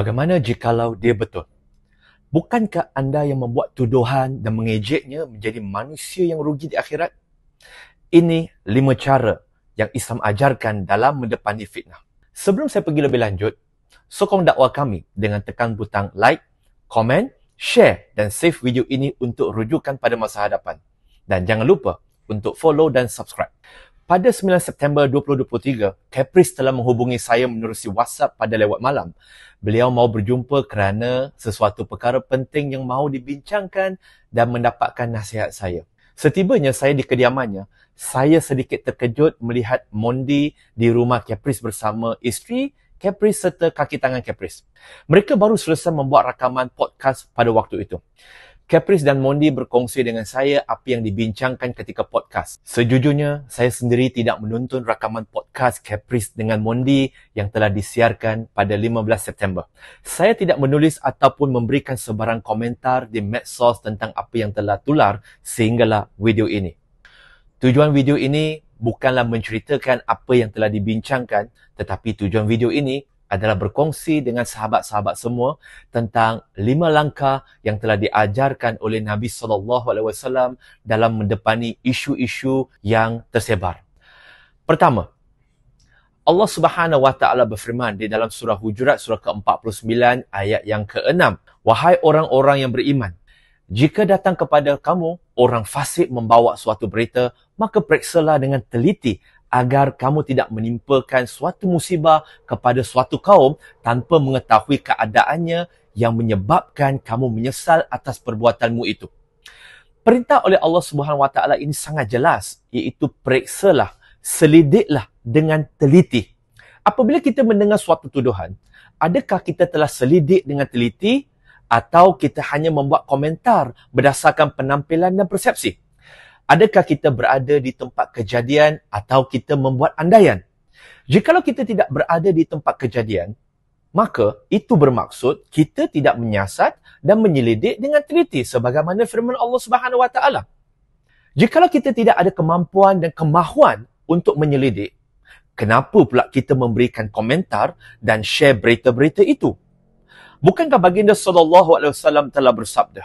Bagaimana jikalau dia betul? Bukankah anda yang membuat tuduhan dan mengejeknya menjadi manusia yang rugi di akhirat? Ini lima cara yang Islam ajarkan dalam mendepani fitnah. Sebelum saya pergi lebih lanjut, sokong dakwa kami dengan tekan butang like, komen, share dan save video ini untuk rujukan pada masa hadapan. Dan jangan lupa untuk follow dan subscribe. Pada 9 September 2023, Caprice telah menghubungi saya menerusi WhatsApp pada lewat malam. Beliau mahu berjumpa kerana sesuatu perkara penting yang mahu dibincangkan dan mendapatkan nasihat saya. Setibanya saya di kediamannya, saya sedikit terkejut melihat Mondi di rumah Caprice bersama isteri Caprice serta kaki tangan Caprice. Mereka baru selesai membuat rakaman podcast pada waktu itu. Caprice dan Mondi berkongsi dengan saya apa yang dibincangkan ketika podcast. Sejujurnya, saya sendiri tidak menonton rakaman podcast Caprice dengan Mondi yang telah disiarkan pada 15 September. Saya tidak menulis ataupun memberikan sebarang komentar di medsos tentang apa yang telah tular sehinggalah video ini. Tujuan video ini bukanlah menceritakan apa yang telah dibincangkan tetapi tujuan video ini adalah berkongsi dengan sahabat-sahabat semua tentang lima langkah yang telah diajarkan oleh Nabi sallallahu alaihi wasallam dalam mendepani isu-isu yang tersebar. Pertama, Allah Subhanahu wa taala berfirman di dalam surah Hujurat surah ke-49 ayat yang ke-6, "Wahai orang-orang yang beriman, jika datang kepada kamu orang fasik membawa suatu berita, maka periksalah dengan teliti agar kamu tidak menimpakan suatu musibah kepada suatu kaum tanpa mengetahui keadaannya yang menyebabkan kamu menyesal atas perbuatanmu itu. Perintah oleh Allah Subhanahu Wa Taala ini sangat jelas iaitu periksalah, selidiklah dengan teliti. Apabila kita mendengar suatu tuduhan, adakah kita telah selidik dengan teliti atau kita hanya membuat komentar berdasarkan penampilan dan persepsi? adakah kita berada di tempat kejadian atau kita membuat andaian? Jikalau kita tidak berada di tempat kejadian, maka itu bermaksud kita tidak menyiasat dan menyelidik dengan teliti sebagaimana firman Allah Subhanahu Wa Taala. Jikalau kita tidak ada kemampuan dan kemahuan untuk menyelidik, kenapa pula kita memberikan komentar dan share berita-berita itu? Bukankah baginda sallallahu alaihi wasallam telah bersabda,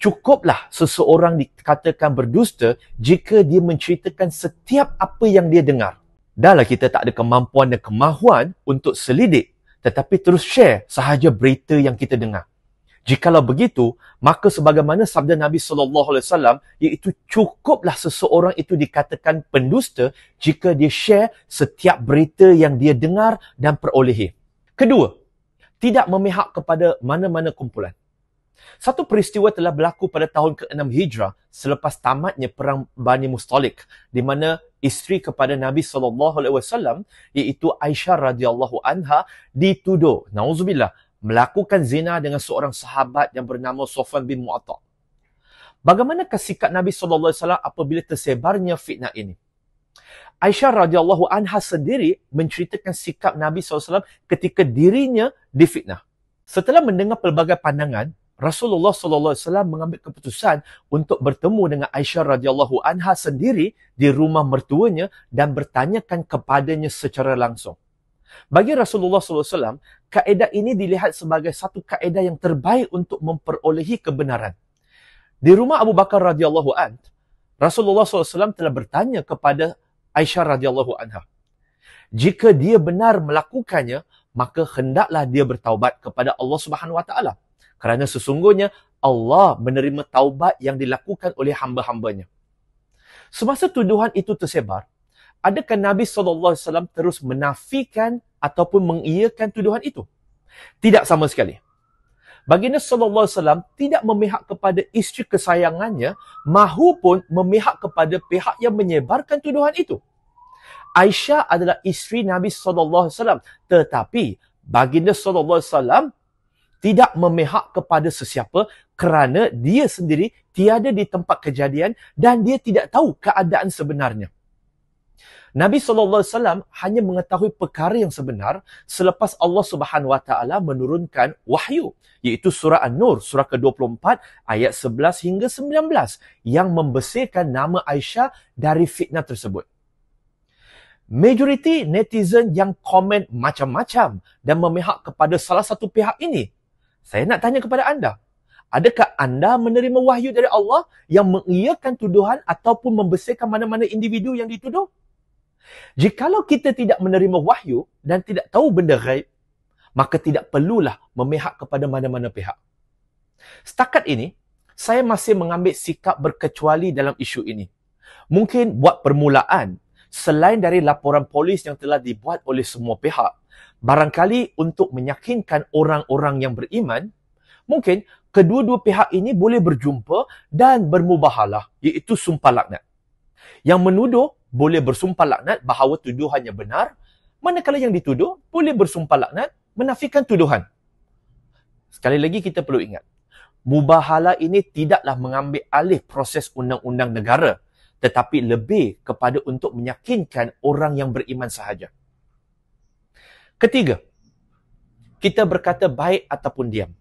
cukuplah seseorang dikatakan berdusta jika dia menceritakan setiap apa yang dia dengar. Dahlah kita tak ada kemampuan dan kemahuan untuk selidik tetapi terus share sahaja berita yang kita dengar. Jikalau begitu, maka sebagaimana sabda Nabi sallallahu alaihi wasallam iaitu cukuplah seseorang itu dikatakan pendusta jika dia share setiap berita yang dia dengar dan perolehi. Kedua, tidak memihak kepada mana-mana kumpulan. Satu peristiwa telah berlaku pada tahun ke-6 Hijrah selepas tamatnya perang Bani Mustalik di mana isteri kepada Nabi saw iaitu Aisyah radhiyallahu anha dituduh naudzubillah melakukan zina dengan seorang sahabat yang bernama Sufyan bin Mu'atta. Bagaimana kesikap Nabi saw apabila tersebarnya fitnah ini? Aisyah radhiyallahu anha sendiri menceritakan sikap Nabi saw ketika dirinya difitnah. Setelah mendengar pelbagai pandangan, Rasulullah sallallahu alaihi wasallam mengambil keputusan untuk bertemu dengan Aisyah radhiyallahu anha sendiri di rumah mertuanya dan bertanyakan kepadanya secara langsung. Bagi Rasulullah sallallahu alaihi wasallam, kaedah ini dilihat sebagai satu kaedah yang terbaik untuk memperolehi kebenaran. Di rumah Abu Bakar radhiyallahu an, Rasulullah sallallahu alaihi wasallam telah bertanya kepada Aisyah radhiyallahu anha. Jika dia benar melakukannya, maka hendaklah dia bertaubat kepada Allah Subhanahu wa taala. Kerana sesungguhnya Allah menerima taubat yang dilakukan oleh hamba-hambanya. Semasa tuduhan itu tersebar, adakah Nabi SAW terus menafikan ataupun mengiyakan tuduhan itu? Tidak sama sekali. Baginda SAW tidak memihak kepada isteri kesayangannya mahupun memihak kepada pihak yang menyebarkan tuduhan itu. Aisyah adalah isteri Nabi SAW tetapi baginda SAW tidak memihak kepada sesiapa kerana dia sendiri tiada di tempat kejadian dan dia tidak tahu keadaan sebenarnya. Nabi saw hanya mengetahui perkara yang sebenar selepas Allah Subhanahu wa taala menurunkan wahyu iaitu surah An-Nur surah ke-24 ayat 11 hingga 19 yang membesarkan nama Aisyah dari fitnah tersebut. Majoriti netizen yang komen macam-macam dan memihak kepada salah satu pihak ini saya nak tanya kepada anda. Adakah anda menerima wahyu dari Allah yang mengiyakan tuduhan ataupun membersihkan mana-mana individu yang dituduh? Jikalau kita tidak menerima wahyu dan tidak tahu benda ghaib, maka tidak perlulah memihak kepada mana-mana pihak. Setakat ini, saya masih mengambil sikap berkecuali dalam isu ini. Mungkin buat permulaan, selain dari laporan polis yang telah dibuat oleh semua pihak, Barangkali untuk meyakinkan orang-orang yang beriman, mungkin kedua-dua pihak ini boleh berjumpa dan bermubahalah, iaitu sumpah laknat. Yang menuduh boleh bersumpah laknat bahawa tuduhannya benar, manakala yang dituduh boleh bersumpah laknat menafikan tuduhan. Sekali lagi kita perlu ingat, mubahalah ini tidaklah mengambil alih proses undang-undang negara, tetapi lebih kepada untuk meyakinkan orang yang beriman sahaja. Ketiga, kita berkata baik ataupun diam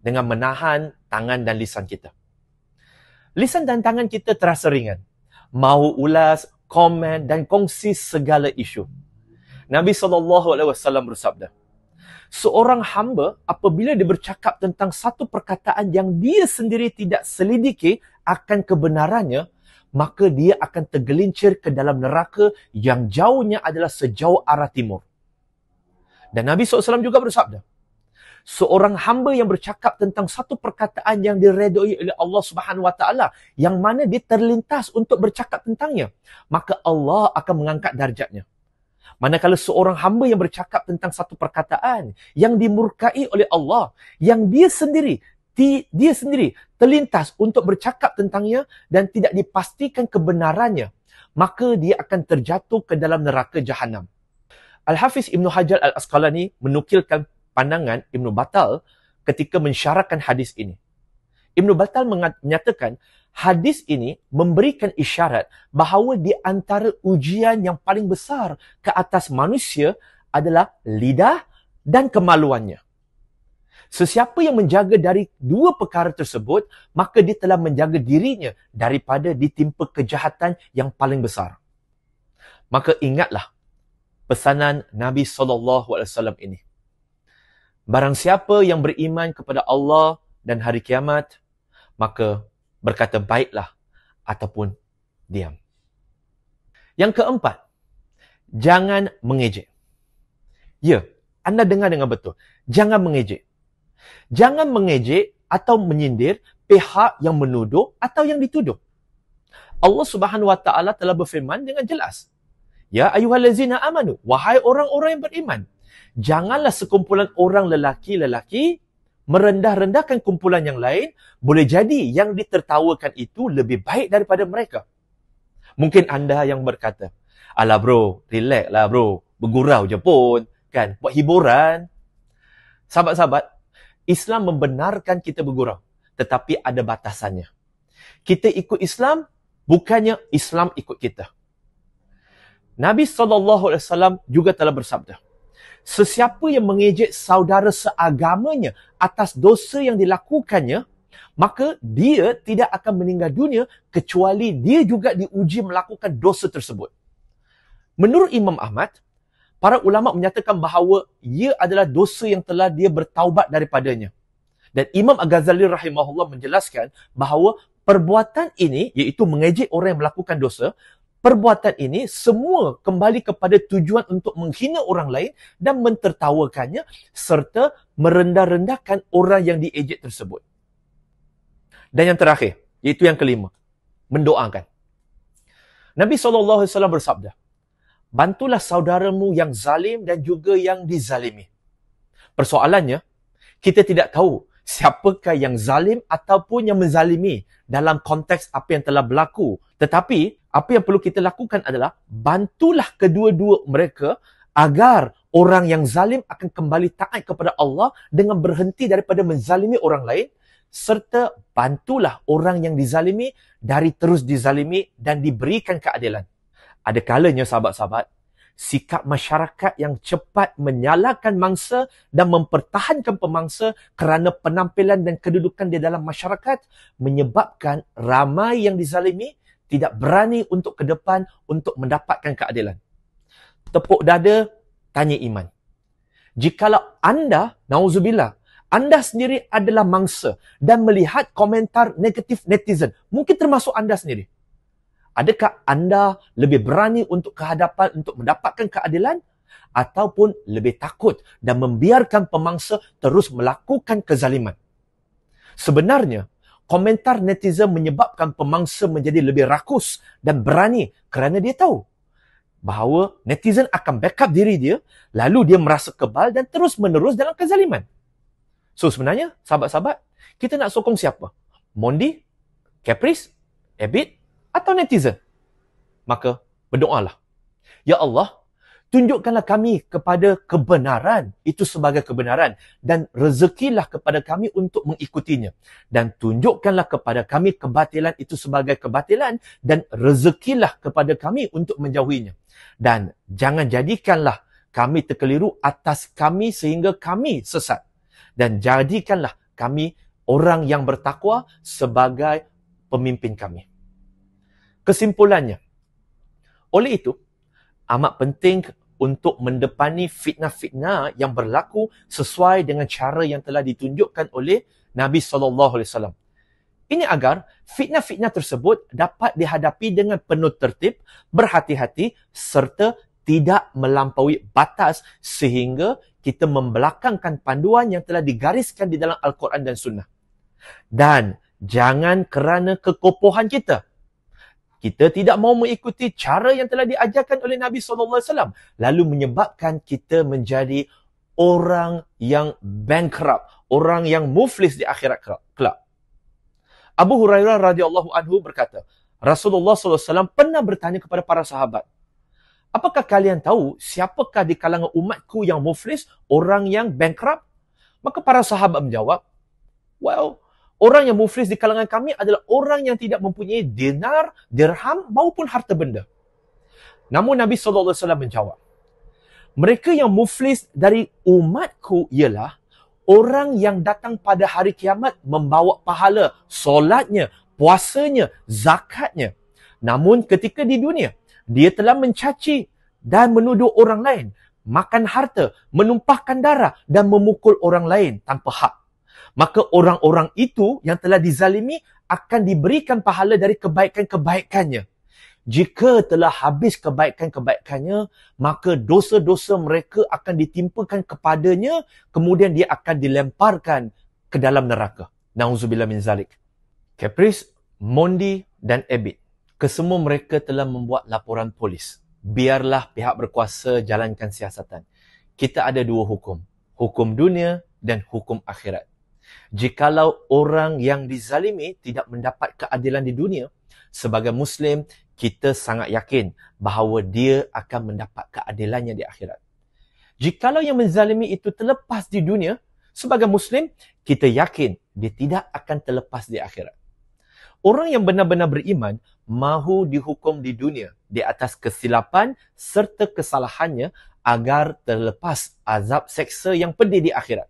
dengan menahan tangan dan lisan kita. Lisan dan tangan kita terasa ringan. Mau ulas, komen dan kongsi segala isu. Nabi SAW bersabda, Seorang hamba apabila dia bercakap tentang satu perkataan yang dia sendiri tidak selidiki akan kebenarannya, maka dia akan tergelincir ke dalam neraka yang jauhnya adalah sejauh arah timur. Dan Nabi SAW juga bersabda, seorang hamba yang bercakap tentang satu perkataan yang diredoi oleh Allah Subhanahu Wa Taala yang mana dia terlintas untuk bercakap tentangnya, maka Allah akan mengangkat darjatnya. Manakala seorang hamba yang bercakap tentang satu perkataan yang dimurkai oleh Allah, yang dia sendiri dia sendiri terlintas untuk bercakap tentangnya dan tidak dipastikan kebenarannya, maka dia akan terjatuh ke dalam neraka jahanam. Al-Hafiz Ibn Hajar Al-Asqalani menukilkan pandangan Ibn Batal ketika mensyarahkan hadis ini. Ibn Batal menyatakan hadis ini memberikan isyarat bahawa di antara ujian yang paling besar ke atas manusia adalah lidah dan kemaluannya. Sesiapa yang menjaga dari dua perkara tersebut, maka dia telah menjaga dirinya daripada ditimpa kejahatan yang paling besar. Maka ingatlah, pesanan Nabi SAW ini. Barang siapa yang beriman kepada Allah dan hari kiamat, maka berkata baiklah ataupun diam. Yang keempat, jangan mengejek. Ya, anda dengar dengan betul. Jangan mengejek. Jangan mengejek atau menyindir pihak yang menuduh atau yang dituduh. Allah Subhanahu Wa Taala telah berfirman dengan jelas Ya ayuhallazina amanu wahai orang-orang yang beriman janganlah sekumpulan orang lelaki-lelaki merendah-rendahkan kumpulan yang lain boleh jadi yang ditertawakan itu lebih baik daripada mereka. Mungkin anda yang berkata, "Ala bro, relax lah bro, bergurau je pun, kan, buat hiburan." Sahabat-sahabat, Islam membenarkan kita bergurau, tetapi ada batasannya. Kita ikut Islam bukannya Islam ikut kita. Nabi SAW juga telah bersabda, Sesiapa yang mengejek saudara seagamanya atas dosa yang dilakukannya, maka dia tidak akan meninggal dunia kecuali dia juga diuji melakukan dosa tersebut. Menurut Imam Ahmad, para ulama menyatakan bahawa ia adalah dosa yang telah dia bertaubat daripadanya. Dan Imam Al-Ghazali rahimahullah menjelaskan bahawa perbuatan ini, iaitu mengejek orang yang melakukan dosa, perbuatan ini semua kembali kepada tujuan untuk menghina orang lain dan mentertawakannya serta merendah-rendahkan orang yang diejek tersebut. Dan yang terakhir, iaitu yang kelima, mendoakan. Nabi SAW bersabda, Bantulah saudaramu yang zalim dan juga yang dizalimi. Persoalannya, kita tidak tahu siapakah yang zalim ataupun yang menzalimi dalam konteks apa yang telah berlaku. Tetapi apa yang perlu kita lakukan adalah bantulah kedua-dua mereka agar orang yang zalim akan kembali taat kepada Allah dengan berhenti daripada menzalimi orang lain serta bantulah orang yang dizalimi dari terus dizalimi dan diberikan keadilan. Ada kalanya sahabat-sahabat, sikap masyarakat yang cepat menyalahkan mangsa dan mempertahankan pemangsa kerana penampilan dan kedudukan dia dalam masyarakat menyebabkan ramai yang dizalimi tidak berani untuk ke depan untuk mendapatkan keadilan. Tepuk dada, tanya iman. Jikalau anda, na'udzubillah, anda sendiri adalah mangsa dan melihat komentar negatif netizen, mungkin termasuk anda sendiri adakah anda lebih berani untuk kehadapan untuk mendapatkan keadilan ataupun lebih takut dan membiarkan pemangsa terus melakukan kezaliman sebenarnya komentar netizen menyebabkan pemangsa menjadi lebih rakus dan berani kerana dia tahu bahawa netizen akan backup diri dia lalu dia merasa kebal dan terus menerus dalam kezaliman so sebenarnya sahabat-sahabat kita nak sokong siapa Mondi Caprice Abid atau netizen. Maka berdoalah. Ya Allah, tunjukkanlah kami kepada kebenaran. Itu sebagai kebenaran. Dan rezekilah kepada kami untuk mengikutinya. Dan tunjukkanlah kepada kami kebatilan itu sebagai kebatilan. Dan rezekilah kepada kami untuk menjauhinya. Dan jangan jadikanlah kami terkeliru atas kami sehingga kami sesat. Dan jadikanlah kami orang yang bertakwa sebagai pemimpin kami. Kesimpulannya, oleh itu, amat penting untuk mendepani fitnah-fitnah yang berlaku sesuai dengan cara yang telah ditunjukkan oleh Nabi saw. Ini agar fitnah-fitnah tersebut dapat dihadapi dengan penuh tertib, berhati-hati serta tidak melampaui batas sehingga kita membelakangkan panduan yang telah digariskan di dalam Al-Quran dan Sunnah. Dan jangan kerana kekopohan kita, kita tidak mahu mengikuti cara yang telah diajarkan oleh Nabi sallallahu alaihi wasallam lalu menyebabkan kita menjadi orang yang bankrupt orang yang muflis di akhirat kelak Abu Hurairah radhiyallahu anhu berkata Rasulullah sallallahu alaihi wasallam pernah bertanya kepada para sahabat apakah kalian tahu siapakah di kalangan umatku yang muflis orang yang bankrupt maka para sahabat menjawab well orang yang muflis di kalangan kami adalah orang yang tidak mempunyai dinar, dirham maupun harta benda. Namun Nabi saw menjawab, mereka yang muflis dari umatku ialah orang yang datang pada hari kiamat membawa pahala solatnya, puasanya, zakatnya. Namun ketika di dunia, dia telah mencaci dan menuduh orang lain, makan harta, menumpahkan darah dan memukul orang lain tanpa hak maka orang-orang itu yang telah dizalimi akan diberikan pahala dari kebaikan-kebaikannya. Jika telah habis kebaikan-kebaikannya, maka dosa-dosa mereka akan ditimpakan kepadanya, kemudian dia akan dilemparkan ke dalam neraka. Nauzubillah min zalik. Capris, Mondi dan Ebit. Kesemua mereka telah membuat laporan polis. Biarlah pihak berkuasa jalankan siasatan. Kita ada dua hukum. Hukum dunia dan hukum akhirat. Jikalau orang yang dizalimi tidak mendapat keadilan di dunia, sebagai Muslim, kita sangat yakin bahawa dia akan mendapat keadilannya di akhirat. Jikalau yang menzalimi itu terlepas di dunia, sebagai Muslim, kita yakin dia tidak akan terlepas di akhirat. Orang yang benar-benar beriman mahu dihukum di dunia di atas kesilapan serta kesalahannya agar terlepas azab seksa yang pedih di akhirat.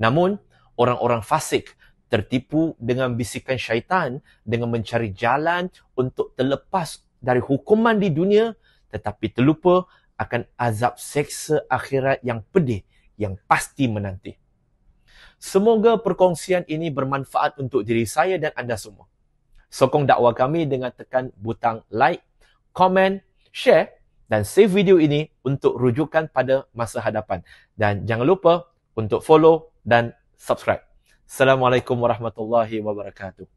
Namun, orang-orang fasik tertipu dengan bisikan syaitan dengan mencari jalan untuk terlepas dari hukuman di dunia tetapi terlupa akan azab seksa akhirat yang pedih yang pasti menanti. Semoga perkongsian ini bermanfaat untuk diri saya dan anda semua. Sokong dakwah kami dengan tekan butang like, komen, share dan save video ini untuk rujukan pada masa hadapan. Dan jangan lupa untuk follow dan subscribe. Assalamualaikum warahmatullahi wabarakatuh.